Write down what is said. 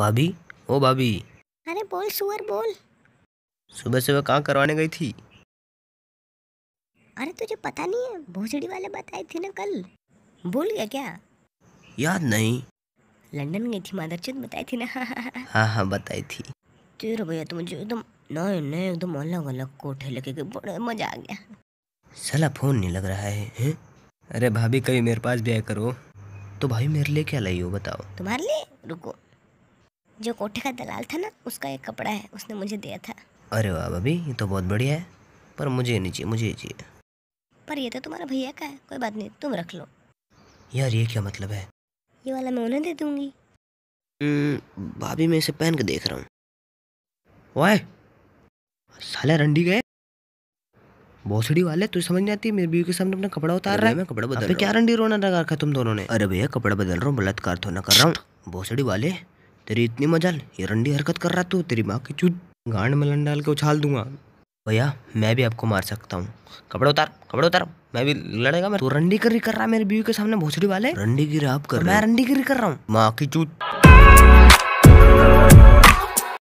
भाभी ओ भाभी अरे बोल सुअर बोल सुबह सुबह कहाँ करवाने गई थी अरे तुझे पता नहीं है भोजड़ी वाले बताई थी ना कल भूल गया क्या याद नहीं लंदन गई थी चंद बताई थी ना हाँ हाँ बताई थी तेरे तो भैया तो मुझे एकदम नए नए एकदम अलग अलग कोठे लगे बड़े मजा आ गया सला फोन नहीं लग रहा है, है? अरे भाभी कभी मेरे पास भी आया करो तो भाभी मेरे लिए क्या लाई हो बताओ तुम्हारे लिए रुको जो कोठे का दलाल था ना उसका एक कपड़ा है उसने मुझे दिया था अरे वाह भाभी ये तो बहुत बढ़िया है पर मुझे नहीं चाहिए मुझे चाहिए पर ये तो तुम्हारा भैया का है कोई बात नहीं तुम रख लो यार ये क्या मतलब है ये वाला मैं उन्हें दे दूंगी हम्म, भाभी मैं इसे पहन के देख रहा हूँ वाह साले रंडी गए भोसड़ी वाले तुझे समझ नहीं आती मेरी बीवी के सामने अपना कपड़ा उतार रहा है मैं कपड़ा बदल अबे तो क्या रंडी रोना लगा रखा तुम दोनों ने अरे भैया कपड़ा बदल रहा हूँ बलात्कार तो ना कर रहा हूँ भोसड़ी वाले तेरी इतनी मजाल ये रंडी हरकत कर रहा तू तेरी माँ की चूत गांड मलन डाल के उछाल दूंगा भैया मैं भी आपको मार सकता हूँ कपड़े उतार कपड़े उतार मैं भी लड़ेगा मैं तो रंडी करी कर रहा है मेरी बीवी के सामने भोसड़ी वाले रंडी गिरी आप कर तो मैं रंडी गिरी कर रहा हूँ माँ की चूत